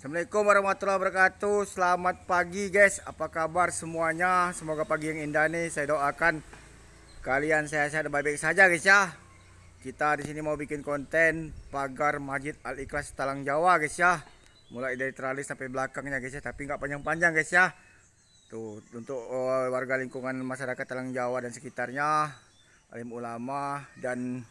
Assalamualaikum warahmatullahi wabarakatuh Selamat pagi guys Apa kabar semuanya Semoga pagi yang indah nih Saya doakan Kalian sehat-sehat baik-baik saja guys ya kita di sini mau bikin konten pagar Masjid Al Ikhlas Talang Jawa guys ya. Mulai dari teralis sampai belakangnya guys ya, tapi nggak panjang-panjang guys ya. Tuh untuk uh, warga lingkungan masyarakat Talang Jawa dan sekitarnya, alim ulama dan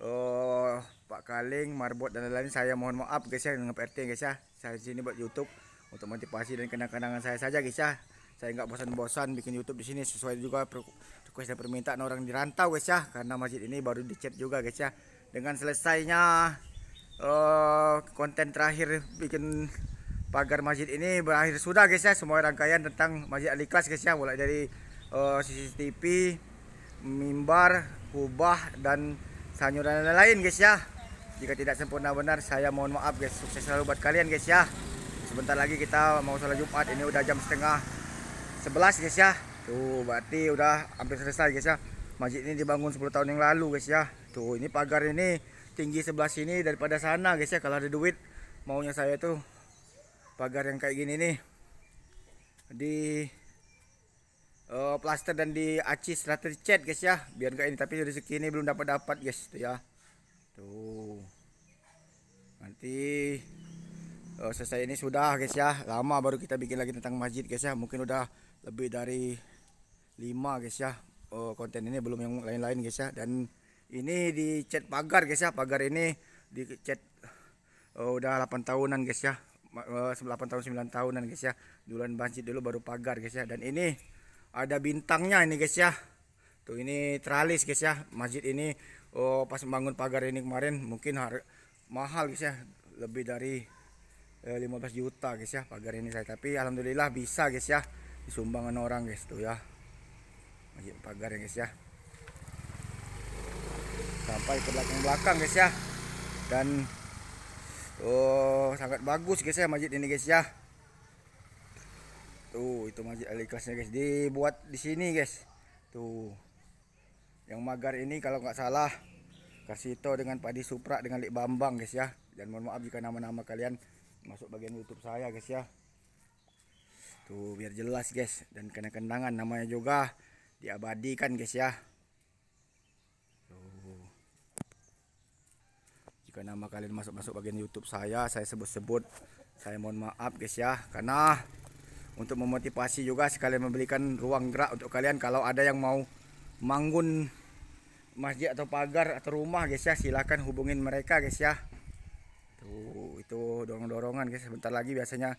uh, Pak Kaling, Marbot dan lain-lain saya mohon maaf guys ya dengan PRT guys ya. Saya di sini buat YouTube untuk motivasi dan kenang-kenangan saya saja guys ya saya nggak bosan-bosan bikin YouTube di sini sesuai juga request dan permintaan orang di rantau guys ya karena masjid ini baru dicat juga guys ya dengan selesainya uh, konten terakhir bikin pagar masjid ini berakhir sudah guys ya semua rangkaian tentang masjid Al Ikhlas guys ya mulai dari uh, eh, CCTV mimbar kubah dan sanyuran lain-lain guys ya jika tidak sempurna benar saya mohon maaf guys sukses selalu buat kalian guys ya sebentar lagi kita mau salat Jumat ini udah jam setengah 11 guys ya tuh berarti udah hampir selesai guys ya masjid ini dibangun 10 tahun yang lalu guys ya tuh ini pagar ini tinggi sebelah sini daripada sana guys ya kalau ada duit maunya saya tuh pagar yang kayak gini nih di uh, plaster dan di aci strata cat guys ya biar enggak ini tapi rezeki ini belum dapat dapat guys tuh ya tuh nanti uh, selesai ini sudah guys ya lama baru kita bikin lagi tentang masjid guys ya mungkin udah lebih dari 5 guys ya oh, konten ini belum yang lain-lain guys ya dan ini di dicat pagar guys ya pagar ini dicat oh, udah 8 tahunan guys ya 8 tahun 9 tahunan guys ya duluan banjir dulu baru pagar guys ya dan ini ada bintangnya ini guys ya tuh ini tralis guys ya masjid ini oh, pas membangun pagar ini kemarin mungkin mahal guys ya lebih dari eh, 15 juta guys ya pagar ini saya tapi alhamdulillah bisa guys ya sumbangan orang guys tuh ya masih pagar ya guys ya sampai ke belakang-belakang guys ya dan oh sangat bagus guys ya masjid ini guys ya tuh itu masjid aliklasnya guys dibuat di sini guys tuh yang magar ini kalau nggak salah Kasito dengan Padi Supra dengan Lik Bambang guys ya dan mohon maaf jika nama-nama kalian masuk bagian YouTube saya guys ya tuh biar jelas guys dan kena kenangan namanya juga diabadikan guys ya tuh. jika nama kalian masuk-masuk bagian YouTube saya saya sebut-sebut saya mohon maaf guys ya karena untuk memotivasi juga sekalian memberikan ruang gerak untuk kalian kalau ada yang mau manggun masjid atau pagar atau rumah guys ya silahkan hubungin mereka guys ya tuh itu dorong-dorongan guys sebentar lagi biasanya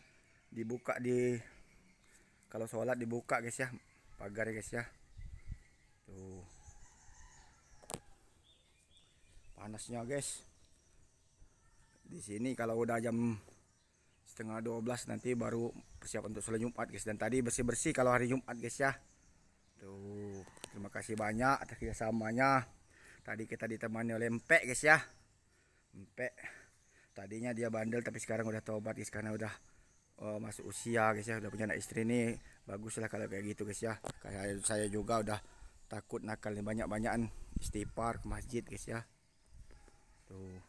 dibuka di kalau sholat dibuka guys ya pagar guys ya tuh panasnya guys di sini kalau udah jam setengah 12 nanti baru persiapan untuk sholat Jumat guys dan tadi bersih-bersih kalau hari Jumat guys ya tuh terima kasih banyak atas kerjasamanya tadi kita ditemani oleh Empek guys ya Empek tadinya dia bandel tapi sekarang udah tobat guys karena udah uh, masuk usia guys ya udah punya anak istri nih lah kalau kayak gitu guys ya kayak saya juga udah takut nakal nih banyak-banyakan istighfar ke masjid guys ya tuh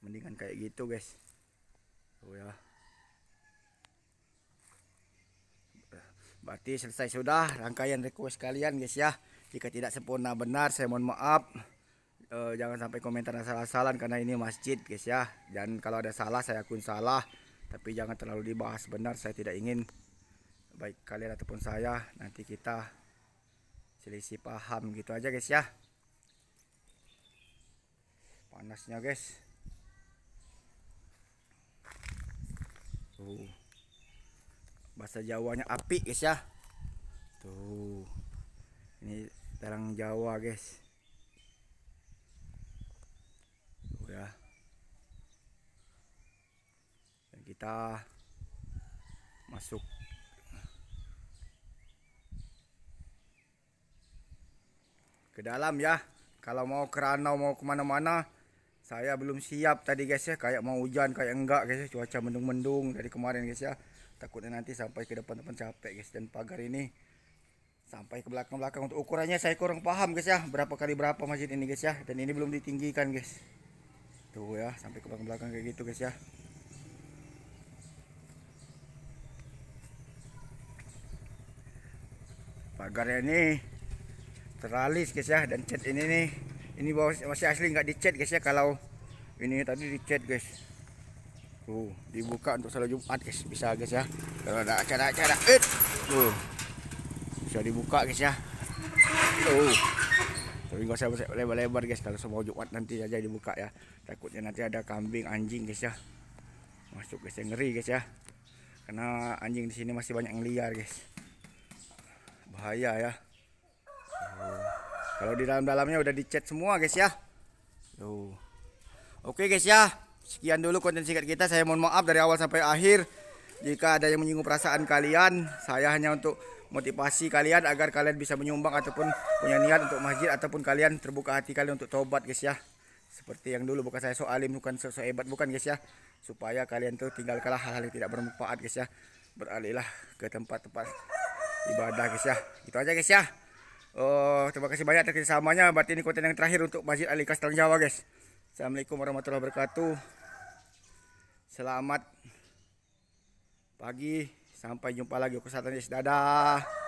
mendingan kayak gitu guys tuh ya berarti selesai sudah rangkaian request kalian guys ya jika tidak sempurna benar saya mohon maaf uh, jangan sampai komentar asal-asalan karena ini masjid guys ya dan kalau ada salah saya akun salah tapi jangan terlalu dibahas benar saya tidak ingin baik kalian ataupun saya nanti kita selisih paham gitu aja guys ya panasnya guys tuh bahasa jawanya api guys ya tuh ini terang jawa guys kita masuk ke dalam ya kalau mau ke ranau mau kemana-mana saya belum siap tadi guys ya kayak mau hujan kayak enggak guys ya cuaca mendung-mendung dari kemarin guys ya takutnya nanti sampai ke depan-depan capek guys dan pagar ini sampai ke belakang-belakang untuk ukurannya saya kurang paham guys ya berapa kali berapa masjid ini guys ya dan ini belum ditinggikan guys tuh ya sampai ke belakang-belakang kayak gitu guys ya pagar ini teralis guys ya dan cat ini nih ini bawah masih asli nggak dicat guys ya kalau ini tadi dicat guys tuh dibuka untuk selalu Jumat guys bisa guys ya kalau ada acara-acara eh tuh bisa dibuka guys ya tuh tapi nggak usah lebar-lebar guys kalau semua Jumat nanti aja dibuka ya takutnya nanti ada kambing anjing guys ya masuk guys ya ngeri guys ya karena anjing di sini masih banyak yang liar guys bahaya ya hmm. kalau di dalam-dalamnya udah dicat semua guys ya tuh oke guys ya sekian dulu konten singkat kita saya mohon maaf dari awal sampai akhir jika ada yang menyinggung perasaan kalian saya hanya untuk motivasi kalian agar kalian bisa menyumbang ataupun punya niat untuk masjid ataupun kalian terbuka hati kalian untuk tobat guys ya seperti yang dulu bukan saya so alim bukan so, so hebat bukan guys ya supaya kalian tuh tinggalkanlah hal-hal yang tidak bermanfaat guys ya beralihlah ke tempat-tempat ibadah guys ya itu aja guys ya oh terima kasih banyak atas kerjasamanya berarti ini konten yang terakhir untuk Masjid Ali Kastel Jawa guys Assalamualaikum warahmatullahi wabarakatuh selamat pagi sampai jumpa lagi aku guys dadah